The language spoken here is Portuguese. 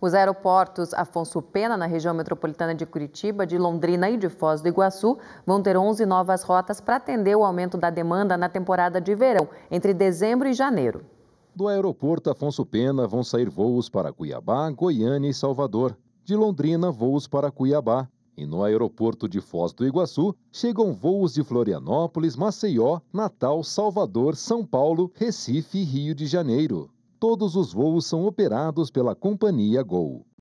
Os aeroportos Afonso Pena, na região metropolitana de Curitiba, de Londrina e de Foz do Iguaçu, vão ter 11 novas rotas para atender o aumento da demanda na temporada de verão, entre dezembro e janeiro. Do aeroporto Afonso Pena vão sair voos para Cuiabá, Goiânia e Salvador. De Londrina, voos para Cuiabá. E no aeroporto de Foz do Iguaçu, chegam voos de Florianópolis, Maceió, Natal, Salvador, São Paulo, Recife e Rio de Janeiro todos os voos são operados pela companhia Gol.